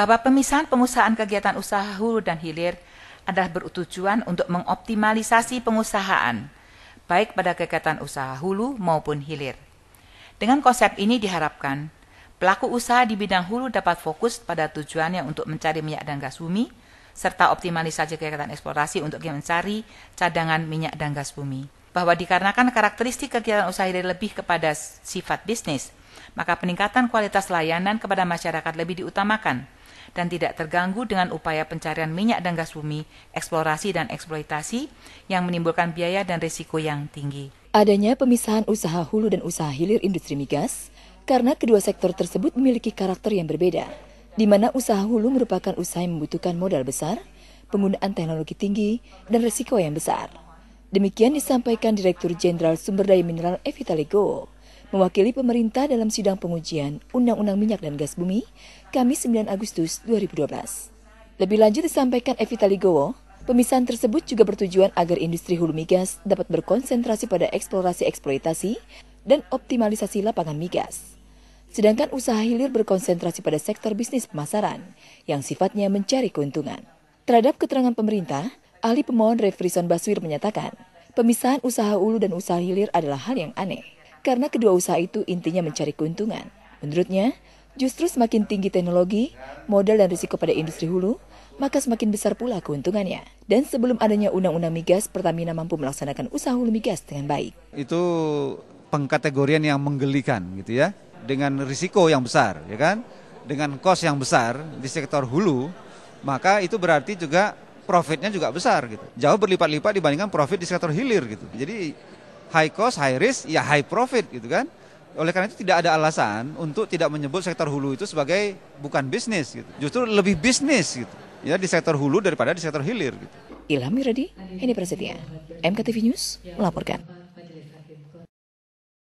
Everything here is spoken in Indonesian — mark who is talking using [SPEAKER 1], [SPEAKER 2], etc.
[SPEAKER 1] bahwa pemisahan pengusahaan kegiatan usaha hulu dan hilir adalah bertujuan untuk mengoptimalisasi pengusahaan, baik pada kegiatan usaha hulu maupun hilir. Dengan konsep ini diharapkan, pelaku usaha di bidang hulu dapat fokus pada tujuannya untuk mencari minyak dan gas bumi, serta optimalisasi kegiatan eksplorasi untuk mencari cadangan minyak dan gas bumi. Bahwa dikarenakan karakteristik kegiatan usaha hilir lebih kepada sifat bisnis, maka peningkatan kualitas layanan kepada masyarakat lebih diutamakan dan tidak terganggu dengan upaya pencarian minyak dan gas bumi, eksplorasi dan eksploitasi yang menimbulkan biaya dan risiko yang tinggi.
[SPEAKER 2] Adanya pemisahan usaha hulu dan usaha hilir industri migas karena kedua sektor tersebut memiliki karakter yang berbeda, di mana usaha hulu merupakan usaha yang membutuhkan modal besar, penggunaan teknologi tinggi, dan risiko yang besar. Demikian disampaikan Direktur Jenderal Sumber Daya Mineral Evita Legowo mewakili pemerintah dalam sidang pengujian Undang-Undang Minyak dan Gas Bumi, Kamis 9 Agustus 2012. Lebih lanjut disampaikan Evita Ligowo, pemisahan tersebut juga bertujuan agar industri hulu migas dapat berkonsentrasi pada eksplorasi eksploitasi dan optimalisasi lapangan migas. Sedangkan usaha hilir berkonsentrasi pada sektor bisnis pemasaran yang sifatnya mencari keuntungan. Terhadap keterangan pemerintah, ahli pemohon Refrison Baswir menyatakan, pemisahan usaha ulu dan usaha hilir adalah hal yang aneh karena kedua usaha itu intinya mencari keuntungan. Menurutnya, justru semakin tinggi teknologi, modal dan risiko pada industri hulu, maka semakin besar pula keuntungannya. Dan sebelum adanya undang-undang migas, Pertamina mampu melaksanakan usaha hulu migas dengan baik.
[SPEAKER 3] Itu pengkategorian yang menggelikan gitu ya, dengan risiko yang besar ya kan, dengan kos yang besar di sektor hulu, maka itu berarti juga profitnya juga besar gitu. Jauh berlipat-lipat dibandingkan profit di sektor hilir gitu. Jadi high cost, high risk, ya high profit gitu kan. Oleh karena itu tidak ada alasan untuk tidak menyebut sektor hulu itu sebagai bukan bisnis gitu. Justru lebih bisnis gitu. Ya di sektor hulu daripada di sektor hilir gitu. Ilham Miradi,
[SPEAKER 2] Hendy Prasetya, MKTV News melaporkan.